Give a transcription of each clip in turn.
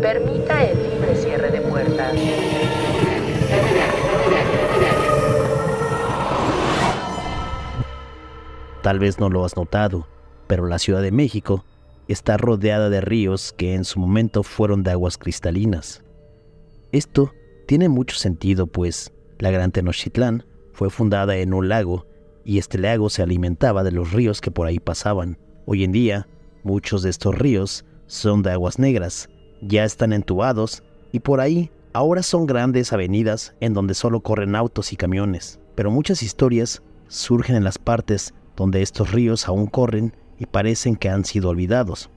Permita el cierre de puertas. Tal vez no lo has notado, pero la Ciudad de México está rodeada de ríos que en su momento fueron de aguas cristalinas. Esto tiene mucho sentido, pues la Gran Tenochtitlán fue fundada en un lago y este lago se alimentaba de los ríos que por ahí pasaban. Hoy en día, Muchos de estos ríos son de aguas negras, ya están entubados y por ahí ahora son grandes avenidas en donde solo corren autos y camiones. Pero muchas historias surgen en las partes donde estos ríos aún corren y parecen que han sido olvidados.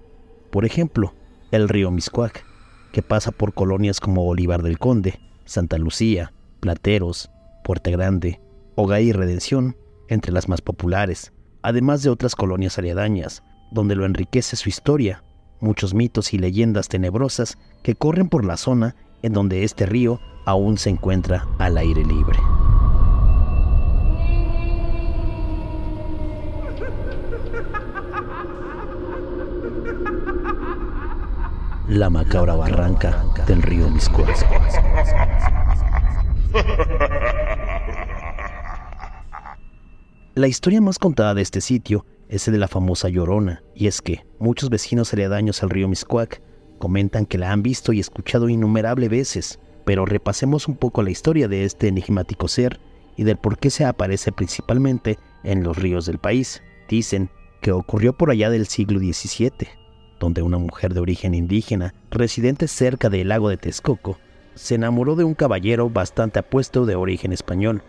Por ejemplo, el río Miscoac, que pasa por colonias como Olivar del Conde, Santa Lucía, Plateros, Puerta Grande, Hogar y Redención, entre las más populares, además de otras colonias aledañas, donde lo enriquece su historia, muchos mitos y leyendas tenebrosas que corren por la zona en donde este río aún se encuentra al aire libre. La macabra barranca del río Miscuasco. La historia más contada de este sitio es de la famosa Llorona, y es que muchos vecinos aledaños al río Miscuac comentan que la han visto y escuchado innumerable veces, pero repasemos un poco la historia de este enigmático ser y del por qué se aparece principalmente en los ríos del país. Dicen que ocurrió por allá del siglo XVII, donde una mujer de origen indígena, residente cerca del lago de Texcoco, se enamoró de un caballero bastante apuesto de origen español,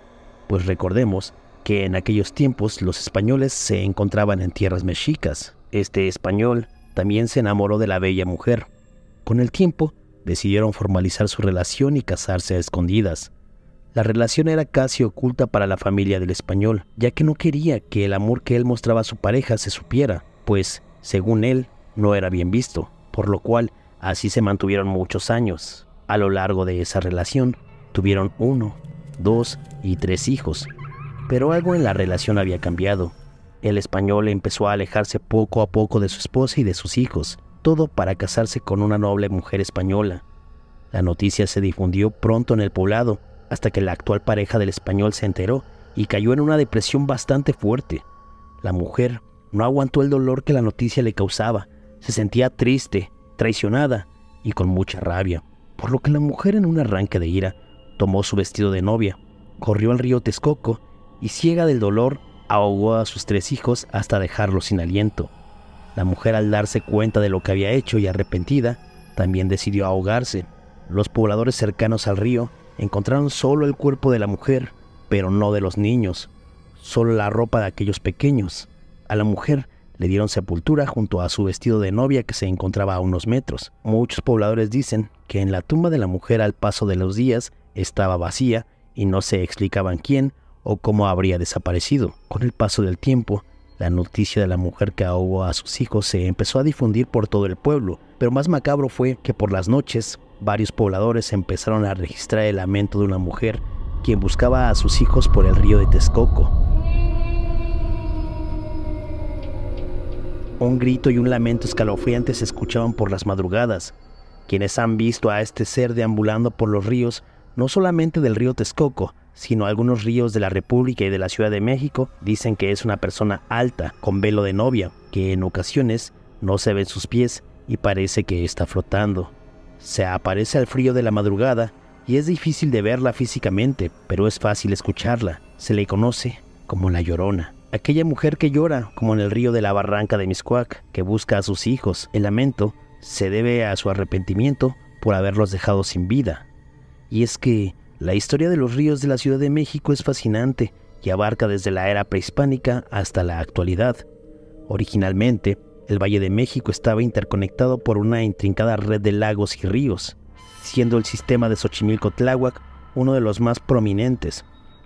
pues recordemos que en aquellos tiempos los españoles se encontraban en tierras mexicas. Este español también se enamoró de la bella mujer. Con el tiempo, decidieron formalizar su relación y casarse a escondidas. La relación era casi oculta para la familia del español, ya que no quería que el amor que él mostraba a su pareja se supiera, pues, según él, no era bien visto, por lo cual así se mantuvieron muchos años. A lo largo de esa relación, tuvieron uno, dos y tres hijos, pero algo en la relación había cambiado. El español empezó a alejarse poco a poco de su esposa y de sus hijos, todo para casarse con una noble mujer española. La noticia se difundió pronto en el poblado, hasta que la actual pareja del español se enteró y cayó en una depresión bastante fuerte. La mujer no aguantó el dolor que la noticia le causaba, se sentía triste, traicionada y con mucha rabia, por lo que la mujer en un arranque de ira tomó su vestido de novia, corrió al río Texcoco y ciega del dolor ahogó a sus tres hijos hasta dejarlos sin aliento. La mujer al darse cuenta de lo que había hecho y arrepentida, también decidió ahogarse. Los pobladores cercanos al río encontraron solo el cuerpo de la mujer, pero no de los niños, solo la ropa de aquellos pequeños. A la mujer le dieron sepultura junto a su vestido de novia que se encontraba a unos metros. Muchos pobladores dicen que en la tumba de la mujer al paso de los días estaba vacía y no se explicaban quién o cómo habría desaparecido. Con el paso del tiempo, la noticia de la mujer que ahogó a sus hijos se empezó a difundir por todo el pueblo, pero más macabro fue que por las noches varios pobladores empezaron a registrar el lamento de una mujer quien buscaba a sus hijos por el río de Texcoco. Un grito y un lamento escalofriante se escuchaban por las madrugadas. Quienes han visto a este ser deambulando por los ríos, no solamente del río Texcoco, sino algunos ríos de la República y de la Ciudad de México dicen que es una persona alta, con velo de novia, que en ocasiones no se ven sus pies y parece que está flotando. Se aparece al frío de la madrugada y es difícil de verla físicamente, pero es fácil escucharla. Se le conoce como la llorona. Aquella mujer que llora, como en el río de la barranca de Miscuac, que busca a sus hijos. El lamento se debe a su arrepentimiento por haberlos dejado sin vida. Y es que la historia de los ríos de la Ciudad de México es fascinante y abarca desde la era prehispánica hasta la actualidad. Originalmente, el Valle de México estaba interconectado por una intrincada red de lagos y ríos, siendo el sistema de Xochimilco-Tláhuac uno de los más prominentes.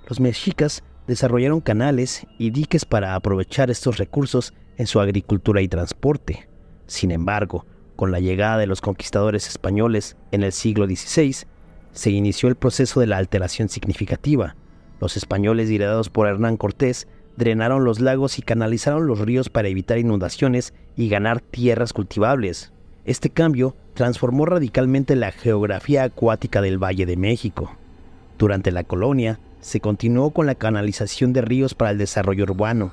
Los mexicas desarrollaron canales y diques para aprovechar estos recursos en su agricultura y transporte. Sin embargo, con la llegada de los conquistadores españoles en el siglo XVI, se inició el proceso de la alteración significativa. Los españoles liderados por Hernán Cortés drenaron los lagos y canalizaron los ríos para evitar inundaciones y ganar tierras cultivables. Este cambio transformó radicalmente la geografía acuática del Valle de México. Durante la colonia, se continuó con la canalización de ríos para el desarrollo urbano.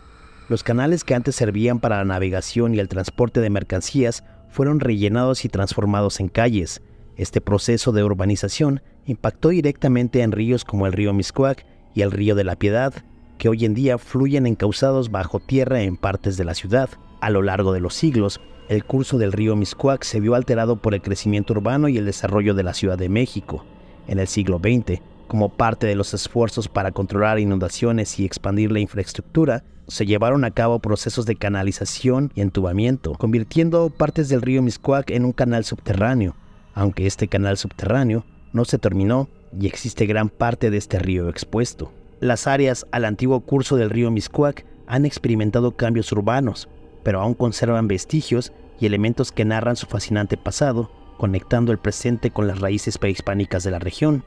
Los canales que antes servían para la navegación y el transporte de mercancías fueron rellenados y transformados en calles. Este proceso de urbanización impactó directamente en ríos como el río Miscuac y el río de la Piedad, que hoy en día fluyen encauzados bajo tierra en partes de la ciudad. A lo largo de los siglos, el curso del río Miscuac se vio alterado por el crecimiento urbano y el desarrollo de la Ciudad de México. En el siglo XX, como parte de los esfuerzos para controlar inundaciones y expandir la infraestructura, se llevaron a cabo procesos de canalización y entubamiento, convirtiendo partes del río Miscuac en un canal subterráneo, aunque este canal subterráneo no se terminó y existe gran parte de este río expuesto. Las áreas al antiguo curso del río Miscuac han experimentado cambios urbanos, pero aún conservan vestigios y elementos que narran su fascinante pasado, conectando el presente con las raíces prehispánicas de la región.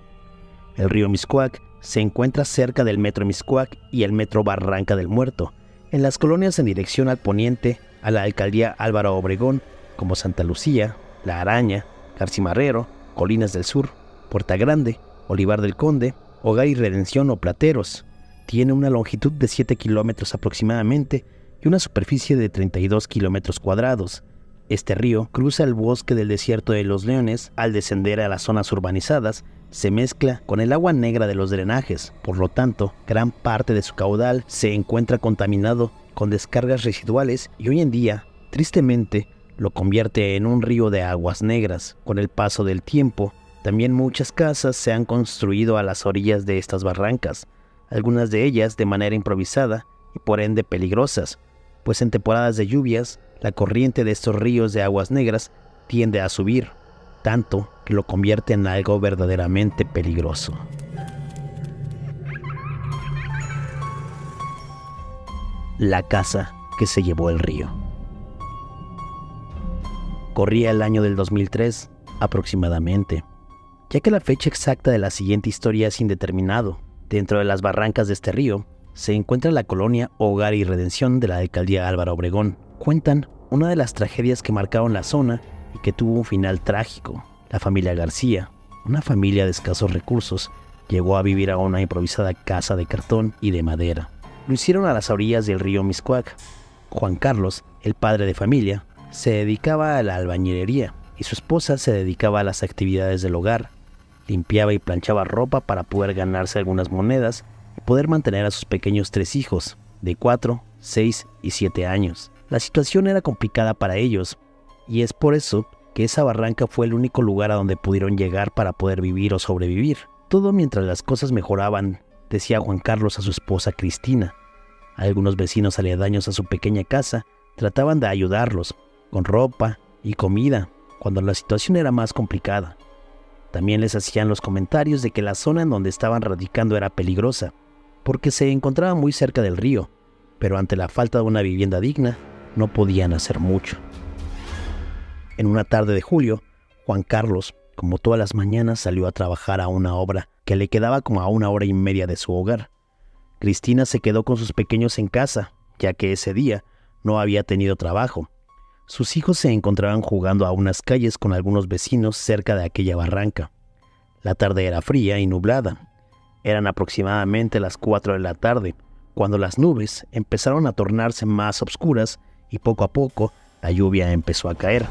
El río Miscuac se encuentra cerca del metro Miscuac y el metro Barranca del Muerto, en las colonias en dirección al poniente, a la alcaldía Álvaro Obregón, como Santa Lucía, La Araña, Carcimarrero, Colinas del Sur, Puerta Grande, Olivar del Conde, Hogar y Redención o Plateros. Tiene una longitud de 7 kilómetros aproximadamente y una superficie de 32 kilómetros cuadrados. Este río cruza el bosque del desierto de los leones, al descender a las zonas urbanizadas, se mezcla con el agua negra de los drenajes, por lo tanto, gran parte de su caudal se encuentra contaminado con descargas residuales y hoy en día, tristemente, lo convierte en un río de aguas negras. Con el paso del tiempo, también muchas casas se han construido a las orillas de estas barrancas, algunas de ellas de manera improvisada y por ende peligrosas, pues en temporadas de lluvias la corriente de estos ríos de aguas negras tiende a subir, tanto que lo convierte en algo verdaderamente peligroso. La casa que se llevó el río. Corría el año del 2003 aproximadamente ya que la fecha exacta de la siguiente historia es indeterminado. Dentro de las barrancas de este río se encuentra la colonia Hogar y Redención de la alcaldía Álvaro Obregón. Cuentan una de las tragedias que marcaron la zona y que tuvo un final trágico. La familia García, una familia de escasos recursos, llegó a vivir a una improvisada casa de cartón y de madera. Lo hicieron a las orillas del río Miscuac. Juan Carlos, el padre de familia, se dedicaba a la albañilería y su esposa se dedicaba a las actividades del hogar limpiaba y planchaba ropa para poder ganarse algunas monedas y poder mantener a sus pequeños tres hijos, de 4, 6 y 7 años. La situación era complicada para ellos, y es por eso que esa barranca fue el único lugar a donde pudieron llegar para poder vivir o sobrevivir. Todo mientras las cosas mejoraban, decía Juan Carlos a su esposa Cristina. Algunos vecinos aledaños a su pequeña casa trataban de ayudarlos, con ropa y comida, cuando la situación era más complicada. También les hacían los comentarios de que la zona en donde estaban radicando era peligrosa, porque se encontraba muy cerca del río, pero ante la falta de una vivienda digna, no podían hacer mucho. En una tarde de julio, Juan Carlos, como todas las mañanas, salió a trabajar a una obra que le quedaba como a una hora y media de su hogar. Cristina se quedó con sus pequeños en casa, ya que ese día no había tenido trabajo sus hijos se encontraban jugando a unas calles con algunos vecinos cerca de aquella barranca. La tarde era fría y nublada. Eran aproximadamente las 4 de la tarde, cuando las nubes empezaron a tornarse más oscuras y poco a poco la lluvia empezó a caer.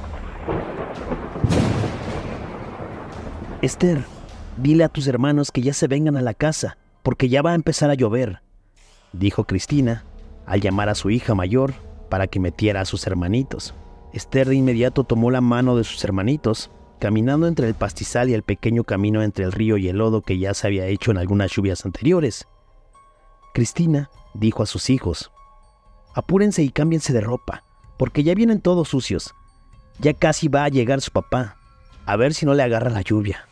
Esther, dile a tus hermanos que ya se vengan a la casa, porque ya va a empezar a llover, dijo Cristina al llamar a su hija mayor para que metiera a sus hermanitos. Esther de inmediato tomó la mano de sus hermanitos, caminando entre el pastizal y el pequeño camino entre el río y el lodo que ya se había hecho en algunas lluvias anteriores. Cristina dijo a sus hijos, Apúrense y cámbiense de ropa, porque ya vienen todos sucios. Ya casi va a llegar su papá, a ver si no le agarra la lluvia.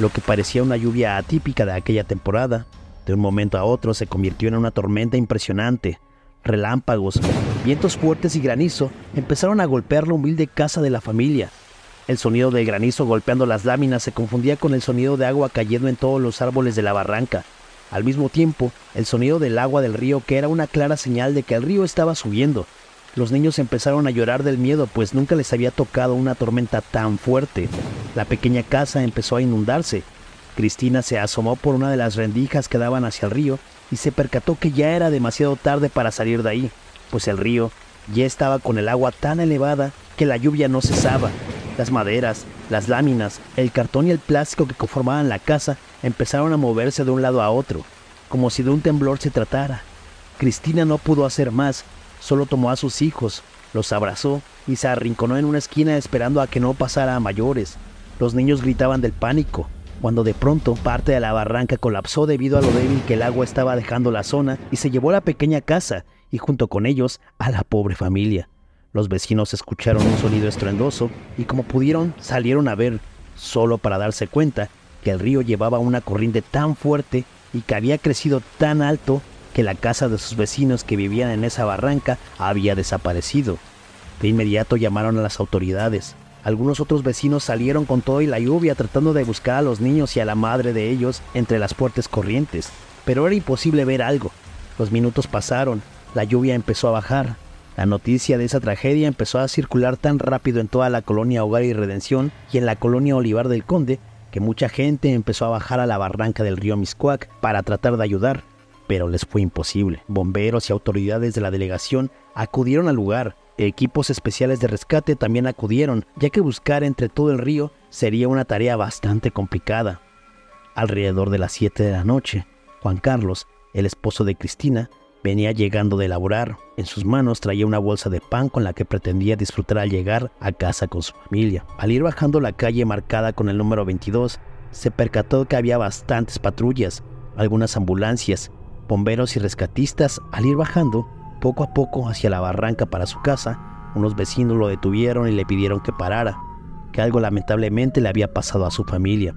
Lo que parecía una lluvia atípica de aquella temporada de un momento a otro se convirtió en una tormenta impresionante. Relámpagos, vientos fuertes y granizo empezaron a golpear la humilde casa de la familia. El sonido del granizo golpeando las láminas se confundía con el sonido de agua cayendo en todos los árboles de la barranca. Al mismo tiempo, el sonido del agua del río que era una clara señal de que el río estaba subiendo. Los niños empezaron a llorar del miedo, pues nunca les había tocado una tormenta tan fuerte. La pequeña casa empezó a inundarse Cristina se asomó por una de las rendijas que daban hacia el río y se percató que ya era demasiado tarde para salir de ahí, pues el río ya estaba con el agua tan elevada que la lluvia no cesaba. Las maderas, las láminas, el cartón y el plástico que conformaban la casa empezaron a moverse de un lado a otro, como si de un temblor se tratara. Cristina no pudo hacer más, solo tomó a sus hijos, los abrazó y se arrinconó en una esquina esperando a que no pasara a mayores. Los niños gritaban del pánico, cuando de pronto parte de la barranca colapsó debido a lo débil que el agua estaba dejando la zona y se llevó la pequeña casa y junto con ellos a la pobre familia. Los vecinos escucharon un sonido estruendoso y como pudieron salieron a ver, solo para darse cuenta que el río llevaba una corriente tan fuerte y que había crecido tan alto que la casa de sus vecinos que vivían en esa barranca había desaparecido. De inmediato llamaron a las autoridades, algunos otros vecinos salieron con todo y la lluvia tratando de buscar a los niños y a la madre de ellos entre las puertas corrientes, pero era imposible ver algo. Los minutos pasaron, la lluvia empezó a bajar, la noticia de esa tragedia empezó a circular tan rápido en toda la colonia Hogar y Redención y en la colonia Olivar del Conde que mucha gente empezó a bajar a la barranca del río Miscuac para tratar de ayudar, pero les fue imposible. Bomberos y autoridades de la delegación acudieron al lugar, Equipos especiales de rescate también acudieron, ya que buscar entre todo el río sería una tarea bastante complicada. Alrededor de las 7 de la noche, Juan Carlos, el esposo de Cristina, venía llegando de laborar. En sus manos traía una bolsa de pan con la que pretendía disfrutar al llegar a casa con su familia. Al ir bajando la calle marcada con el número 22, se percató que había bastantes patrullas, algunas ambulancias, bomberos y rescatistas. Al ir bajando, poco a poco hacia la barranca para su casa, unos vecinos lo detuvieron y le pidieron que parara, que algo lamentablemente le había pasado a su familia.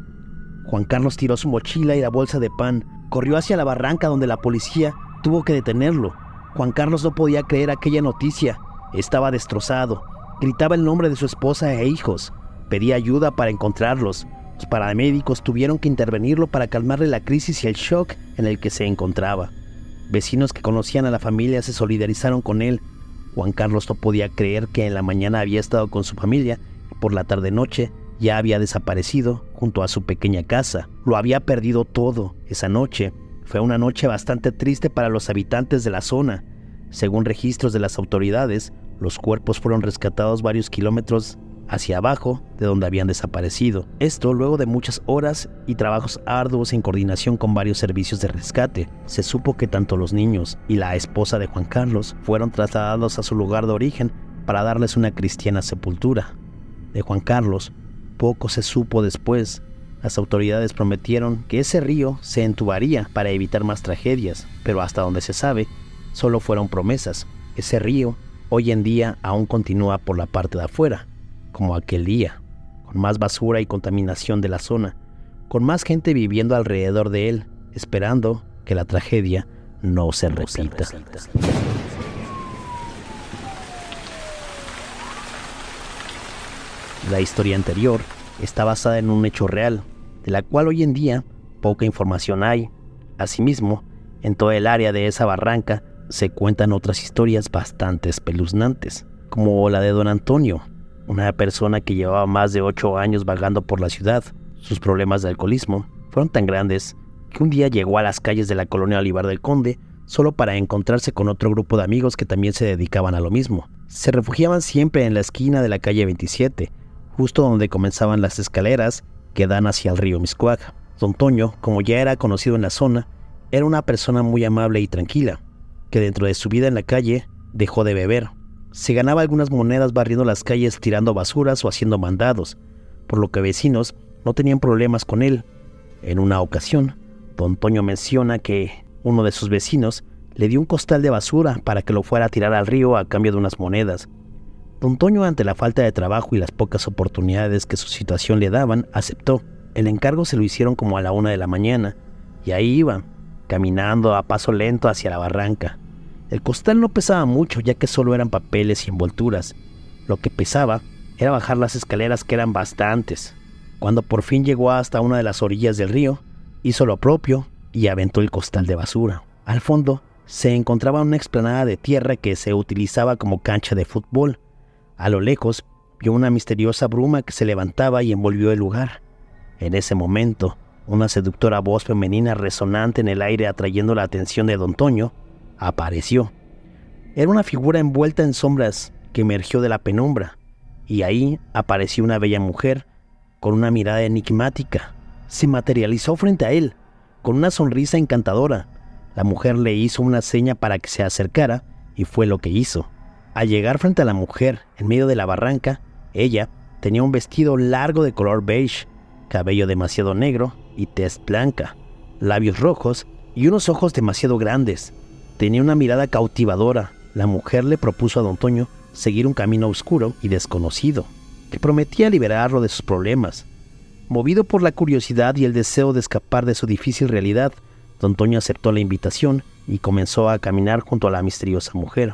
Juan Carlos tiró su mochila y la bolsa de pan, corrió hacia la barranca donde la policía tuvo que detenerlo. Juan Carlos no podía creer aquella noticia, estaba destrozado, gritaba el nombre de su esposa e hijos, pedía ayuda para encontrarlos. Los paramédicos tuvieron que intervenirlo para calmarle la crisis y el shock en el que se encontraba. Vecinos que conocían a la familia se solidarizaron con él. Juan Carlos no podía creer que en la mañana había estado con su familia, y por la tarde-noche ya había desaparecido junto a su pequeña casa. Lo había perdido todo esa noche. Fue una noche bastante triste para los habitantes de la zona. Según registros de las autoridades, los cuerpos fueron rescatados varios kilómetros hacia abajo de donde habían desaparecido. Esto luego de muchas horas y trabajos arduos en coordinación con varios servicios de rescate. Se supo que tanto los niños y la esposa de Juan Carlos fueron trasladados a su lugar de origen para darles una cristiana sepultura. De Juan Carlos, poco se supo después. Las autoridades prometieron que ese río se entubaría para evitar más tragedias, pero hasta donde se sabe, solo fueron promesas. Ese río hoy en día aún continúa por la parte de afuera, como aquel día, con más basura y contaminación de la zona, con más gente viviendo alrededor de él, esperando que la tragedia no se repita. La historia anterior está basada en un hecho real, de la cual hoy en día poca información hay. Asimismo, en todo el área de esa barranca se cuentan otras historias bastante espeluznantes, como la de don Antonio, una persona que llevaba más de ocho años vagando por la ciudad. Sus problemas de alcoholismo fueron tan grandes que un día llegó a las calles de la colonia Olivar del Conde solo para encontrarse con otro grupo de amigos que también se dedicaban a lo mismo. Se refugiaban siempre en la esquina de la calle 27, justo donde comenzaban las escaleras que dan hacia el río Miscuac. Don Toño, como ya era conocido en la zona, era una persona muy amable y tranquila, que dentro de su vida en la calle dejó de beber, se ganaba algunas monedas barriendo las calles tirando basuras o haciendo mandados, por lo que vecinos no tenían problemas con él. En una ocasión, don Toño menciona que uno de sus vecinos le dio un costal de basura para que lo fuera a tirar al río a cambio de unas monedas. Don Toño, ante la falta de trabajo y las pocas oportunidades que su situación le daban, aceptó. El encargo se lo hicieron como a la una de la mañana, y ahí iba, caminando a paso lento hacia la barranca. El costal no pesaba mucho ya que solo eran papeles y envolturas. Lo que pesaba era bajar las escaleras que eran bastantes. Cuando por fin llegó hasta una de las orillas del río, hizo lo propio y aventó el costal de basura. Al fondo se encontraba una explanada de tierra que se utilizaba como cancha de fútbol. A lo lejos vio una misteriosa bruma que se levantaba y envolvió el lugar. En ese momento, una seductora voz femenina resonante en el aire atrayendo la atención de Don Toño apareció. Era una figura envuelta en sombras que emergió de la penumbra, y ahí apareció una bella mujer con una mirada enigmática. Se materializó frente a él, con una sonrisa encantadora. La mujer le hizo una seña para que se acercara y fue lo que hizo. Al llegar frente a la mujer, en medio de la barranca, ella tenía un vestido largo de color beige, cabello demasiado negro y tez blanca, labios rojos y unos ojos demasiado grandes, Tenía una mirada cautivadora. La mujer le propuso a don Toño seguir un camino oscuro y desconocido, que prometía liberarlo de sus problemas. Movido por la curiosidad y el deseo de escapar de su difícil realidad, don Toño aceptó la invitación y comenzó a caminar junto a la misteriosa mujer.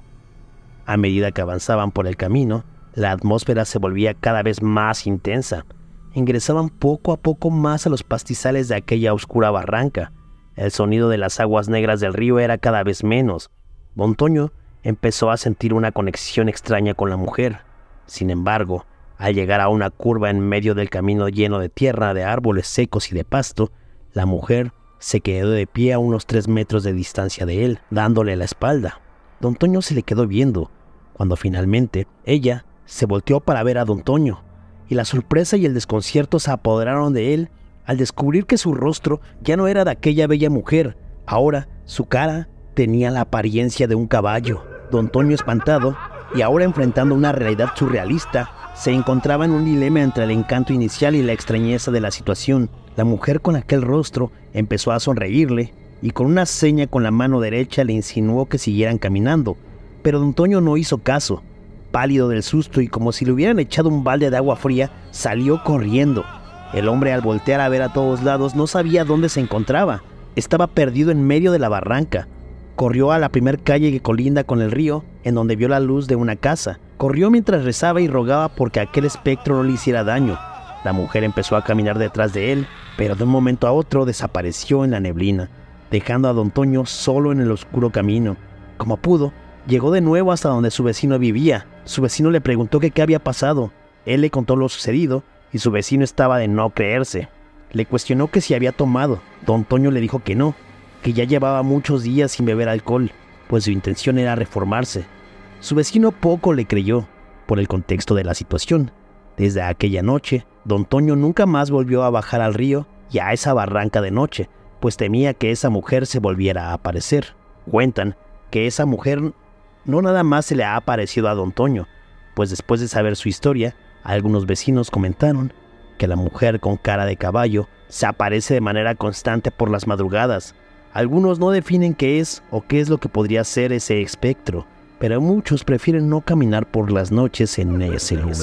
A medida que avanzaban por el camino, la atmósfera se volvía cada vez más intensa. Ingresaban poco a poco más a los pastizales de aquella oscura barranca, el sonido de las aguas negras del río era cada vez menos. Don Toño empezó a sentir una conexión extraña con la mujer. Sin embargo, al llegar a una curva en medio del camino lleno de tierra, de árboles secos y de pasto, la mujer se quedó de pie a unos tres metros de distancia de él, dándole la espalda. Don Toño se le quedó viendo, cuando finalmente ella se volteó para ver a Don Toño, y la sorpresa y el desconcierto se apoderaron de él al descubrir que su rostro ya no era de aquella bella mujer, ahora su cara tenía la apariencia de un caballo. Don Toño espantado y ahora enfrentando una realidad surrealista, se encontraba en un dilema entre el encanto inicial y la extrañeza de la situación. La mujer con aquel rostro empezó a sonreírle y con una seña con la mano derecha le insinuó que siguieran caminando, pero don Toño no hizo caso. Pálido del susto y como si le hubieran echado un balde de agua fría, salió corriendo. El hombre al voltear a ver a todos lados no sabía dónde se encontraba. Estaba perdido en medio de la barranca. Corrió a la primer calle que colinda con el río, en donde vio la luz de una casa. Corrió mientras rezaba y rogaba porque aquel espectro no le hiciera daño. La mujer empezó a caminar detrás de él, pero de un momento a otro desapareció en la neblina, dejando a don Toño solo en el oscuro camino. Como pudo, llegó de nuevo hasta donde su vecino vivía. Su vecino le preguntó qué había pasado. Él le contó lo sucedido y su vecino estaba de no creerse. Le cuestionó que si había tomado. Don Toño le dijo que no, que ya llevaba muchos días sin beber alcohol, pues su intención era reformarse. Su vecino poco le creyó, por el contexto de la situación. Desde aquella noche, don Toño nunca más volvió a bajar al río y a esa barranca de noche, pues temía que esa mujer se volviera a aparecer. Cuentan que esa mujer no nada más se le ha aparecido a don Toño, pues después de saber su historia, algunos vecinos comentaron que la mujer con cara de caballo se aparece de manera constante por las madrugadas. Algunos no definen qué es o qué es lo que podría ser ese espectro, pero muchos prefieren no caminar por las noches en ese lugar.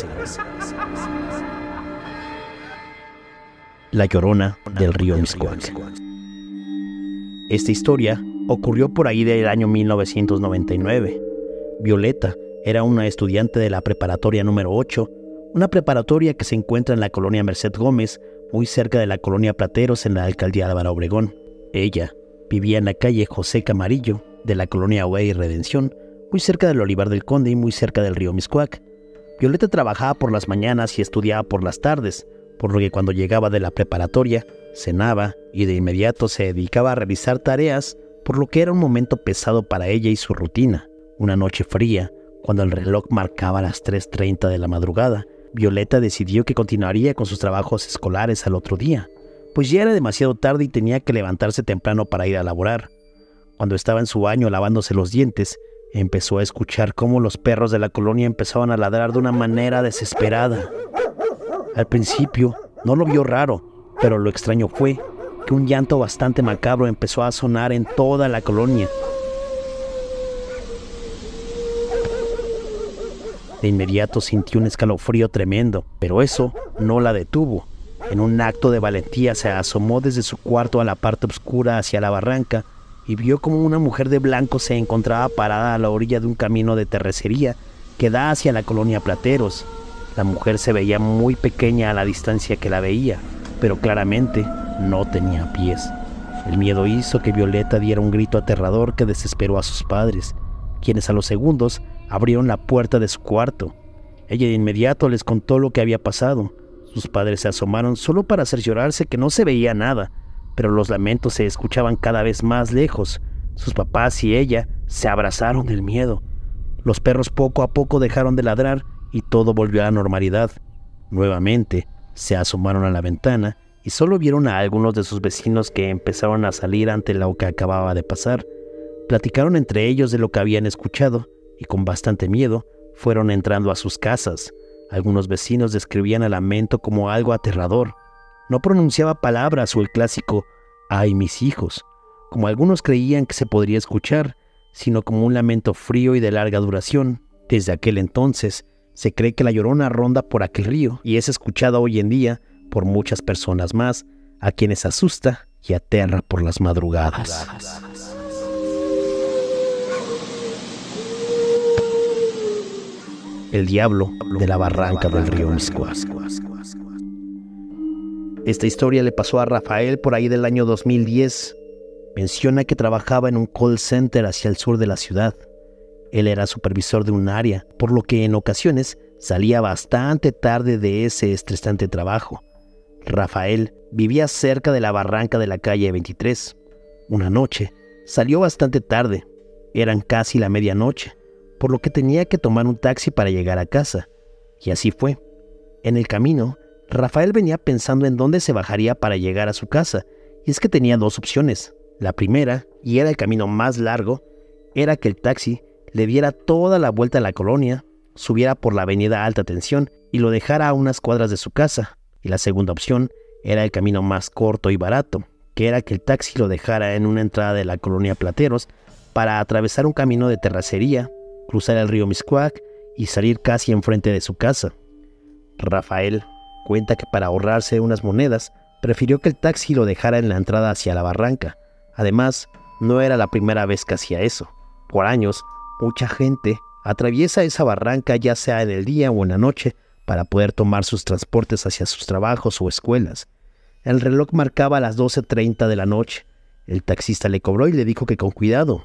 La Llorona del río Miscuac. Esta historia ocurrió por ahí del año 1999. Violeta era una estudiante de la preparatoria número 8 una preparatoria que se encuentra en la colonia Merced Gómez, muy cerca de la colonia Plateros en la alcaldía de Álvaro Obregón. Ella vivía en la calle José Camarillo de la colonia Huey Redención, muy cerca del Olivar del Conde y muy cerca del río Miscuac. Violeta trabajaba por las mañanas y estudiaba por las tardes, por lo que cuando llegaba de la preparatoria, cenaba y de inmediato se dedicaba a realizar tareas, por lo que era un momento pesado para ella y su rutina. Una noche fría, cuando el reloj marcaba las 3.30 de la madrugada, Violeta decidió que continuaría con sus trabajos escolares al otro día, pues ya era demasiado tarde y tenía que levantarse temprano para ir a laborar. Cuando estaba en su baño lavándose los dientes, empezó a escuchar cómo los perros de la colonia empezaban a ladrar de una manera desesperada. Al principio no lo vio raro, pero lo extraño fue que un llanto bastante macabro empezó a sonar en toda la colonia De inmediato sintió un escalofrío tremendo, pero eso no la detuvo. En un acto de valentía se asomó desde su cuarto a la parte oscura hacia la barranca y vio como una mujer de blanco se encontraba parada a la orilla de un camino de terrecería que da hacia la colonia Plateros. La mujer se veía muy pequeña a la distancia que la veía, pero claramente no tenía pies. El miedo hizo que Violeta diera un grito aterrador que desesperó a sus padres, quienes a los segundos Abrieron la puerta de su cuarto. Ella de inmediato les contó lo que había pasado. Sus padres se asomaron solo para hacer llorarse que no se veía nada, pero los lamentos se escuchaban cada vez más lejos. Sus papás y ella se abrazaron del miedo. Los perros poco a poco dejaron de ladrar y todo volvió a la normalidad. Nuevamente, se asomaron a la ventana y solo vieron a algunos de sus vecinos que empezaron a salir ante lo que acababa de pasar. Platicaron entre ellos de lo que habían escuchado y con bastante miedo fueron entrando a sus casas. Algunos vecinos describían el lamento como algo aterrador. No pronunciaba palabras o el clásico ¡ay mis hijos! como algunos creían que se podría escuchar, sino como un lamento frío y de larga duración. Desde aquel entonces, se cree que la llorona ronda por aquel río y es escuchada hoy en día por muchas personas más, a quienes asusta y aterra por las madrugadas. el diablo de la barranca del río Miscuas. Esta historia le pasó a Rafael por ahí del año 2010. Menciona que trabajaba en un call center hacia el sur de la ciudad. Él era supervisor de un área, por lo que en ocasiones salía bastante tarde de ese estresante trabajo. Rafael vivía cerca de la barranca de la calle 23. Una noche, salió bastante tarde, eran casi la medianoche, por lo que tenía que tomar un taxi para llegar a casa. Y así fue. En el camino, Rafael venía pensando en dónde se bajaría para llegar a su casa, y es que tenía dos opciones. La primera, y era el camino más largo, era que el taxi le diera toda la vuelta a la colonia, subiera por la avenida Alta Tensión y lo dejara a unas cuadras de su casa. Y la segunda opción era el camino más corto y barato, que era que el taxi lo dejara en una entrada de la colonia Plateros para atravesar un camino de terracería cruzar el río Miscuac y salir casi enfrente de su casa. Rafael cuenta que para ahorrarse unas monedas, prefirió que el taxi lo dejara en la entrada hacia la barranca. Además, no era la primera vez que hacía eso. Por años, mucha gente atraviesa esa barranca ya sea en el día o en la noche para poder tomar sus transportes hacia sus trabajos o escuelas. El reloj marcaba las 12.30 de la noche. El taxista le cobró y le dijo que con cuidado,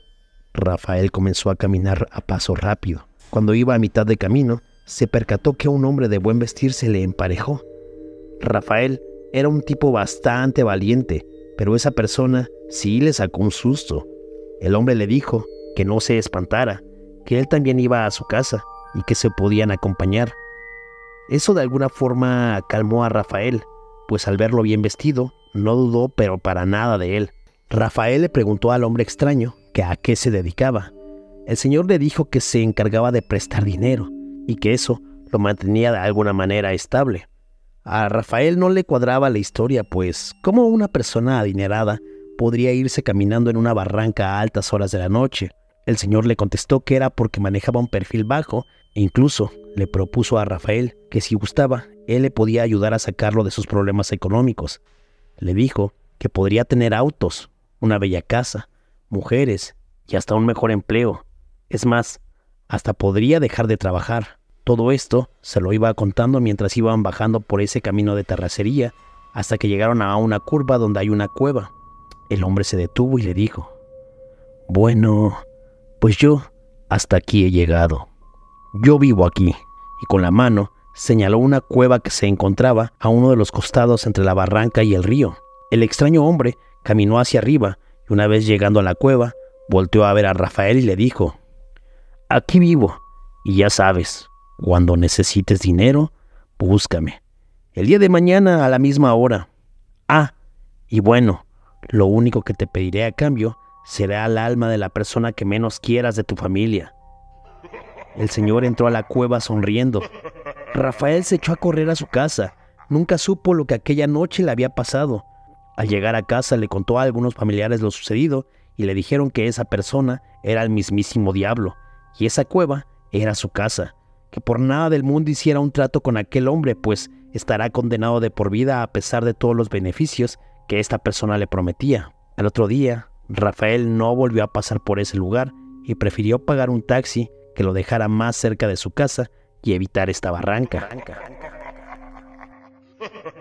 Rafael comenzó a caminar a paso rápido. Cuando iba a mitad de camino, se percató que un hombre de buen vestir se le emparejó. Rafael era un tipo bastante valiente, pero esa persona sí le sacó un susto. El hombre le dijo que no se espantara, que él también iba a su casa y que se podían acompañar. Eso de alguna forma calmó a Rafael, pues al verlo bien vestido, no dudó pero para nada de él. Rafael le preguntó al hombre extraño que a qué se dedicaba. El señor le dijo que se encargaba de prestar dinero y que eso lo mantenía de alguna manera estable. A Rafael no le cuadraba la historia, pues ¿cómo una persona adinerada podría irse caminando en una barranca a altas horas de la noche? El señor le contestó que era porque manejaba un perfil bajo e incluso le propuso a Rafael que si gustaba, él le podía ayudar a sacarlo de sus problemas económicos. Le dijo que podría tener autos, una bella casa, mujeres y hasta un mejor empleo. Es más, hasta podría dejar de trabajar. Todo esto se lo iba contando mientras iban bajando por ese camino de terracería hasta que llegaron a una curva donde hay una cueva. El hombre se detuvo y le dijo, Bueno, pues yo hasta aquí he llegado. Yo vivo aquí. Y con la mano señaló una cueva que se encontraba a uno de los costados entre la barranca y el río. El extraño hombre caminó hacia arriba una vez llegando a la cueva, volteó a ver a Rafael y le dijo, Aquí vivo, y ya sabes, cuando necesites dinero, búscame. El día de mañana a la misma hora. Ah, y bueno, lo único que te pediré a cambio será el alma de la persona que menos quieras de tu familia. El señor entró a la cueva sonriendo. Rafael se echó a correr a su casa. Nunca supo lo que aquella noche le había pasado. Al llegar a casa le contó a algunos familiares lo sucedido y le dijeron que esa persona era el mismísimo diablo, y esa cueva era su casa, que por nada del mundo hiciera un trato con aquel hombre, pues estará condenado de por vida a pesar de todos los beneficios que esta persona le prometía. Al otro día, Rafael no volvió a pasar por ese lugar y prefirió pagar un taxi que lo dejara más cerca de su casa y evitar esta barranca.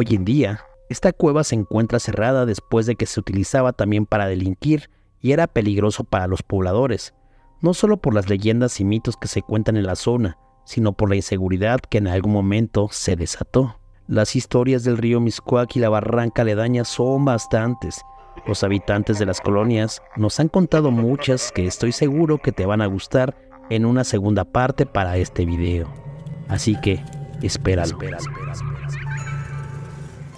Hoy en día, esta cueva se encuentra cerrada después de que se utilizaba también para delinquir y era peligroso para los pobladores, no solo por las leyendas y mitos que se cuentan en la zona, sino por la inseguridad que en algún momento se desató. Las historias del río Miscuac y la barranca aledaña son bastantes. Los habitantes de las colonias nos han contado muchas que estoy seguro que te van a gustar en una segunda parte para este video. Así que, espéralo. espéralo.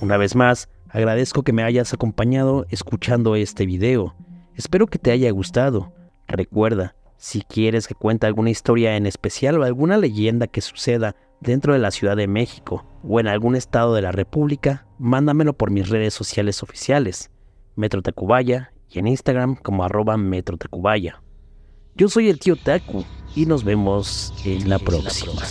Una vez más, agradezco que me hayas acompañado escuchando este video. Espero que te haya gustado. Recuerda, si quieres que cuente alguna historia en especial o alguna leyenda que suceda dentro de la Ciudad de México o en algún estado de la República, mándamelo por mis redes sociales oficiales, Metro Tacubaya y en Instagram como arroba Metro Yo soy el tío Taku y nos vemos en la próxima.